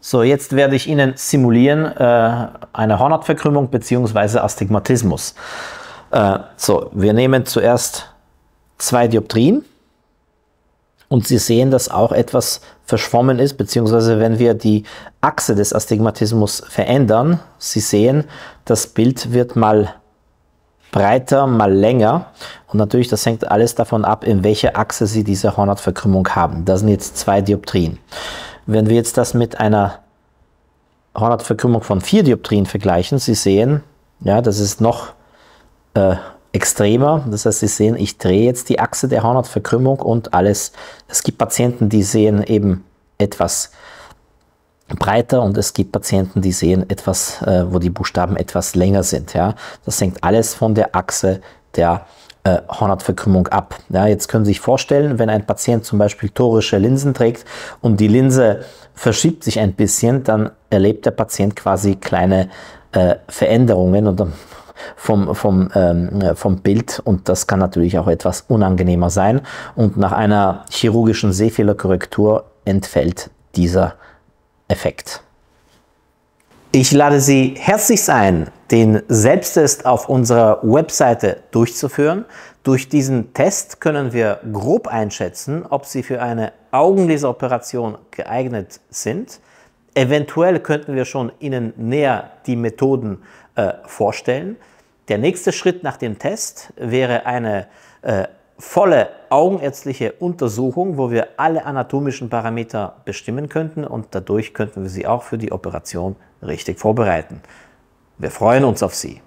So, jetzt werde ich Ihnen simulieren äh, eine Hornhautverkrümmung bzw. Astigmatismus. Äh, so, wir nehmen zuerst zwei Dioptrien und Sie sehen, dass auch etwas verschwommen ist, bzw. wenn wir die Achse des Astigmatismus verändern, Sie sehen, das Bild wird mal breiter, mal länger. Und natürlich, das hängt alles davon ab, in welcher Achse Sie diese Hornhautverkrümmung haben. Das sind jetzt zwei Dioptrien. Wenn wir jetzt das mit einer Hornhautverkrümmung von 4 Dioptrien vergleichen, Sie sehen, ja, das ist noch äh, extremer. Das heißt, Sie sehen, ich drehe jetzt die Achse der Hornhautverkrümmung und alles. Es gibt Patienten, die sehen eben etwas breiter und es gibt Patienten, die sehen etwas, äh, wo die Buchstaben etwas länger sind. Ja? Das hängt alles von der Achse der äh, Hornhautverkrümmung ab. Ja, jetzt können Sie sich vorstellen, wenn ein Patient zum Beispiel torische Linsen trägt und die Linse verschiebt sich ein bisschen, dann erlebt der Patient quasi kleine äh, Veränderungen und dann vom, vom, ähm, vom Bild und das kann natürlich auch etwas unangenehmer sein. Und nach einer chirurgischen Sehfehlerkorrektur entfällt dieser Effekt. Ich lade Sie herzlichst ein, den Selbsttest auf unserer Webseite durchzuführen. Durch diesen Test können wir grob einschätzen, ob Sie für eine Augenleseroperation geeignet sind. Eventuell könnten wir schon Ihnen näher die Methoden äh, vorstellen. Der nächste Schritt nach dem Test wäre eine äh, volle augenärztliche Untersuchung, wo wir alle anatomischen Parameter bestimmen könnten und dadurch könnten wir sie auch für die Operation richtig vorbereiten. Wir freuen uns auf Sie.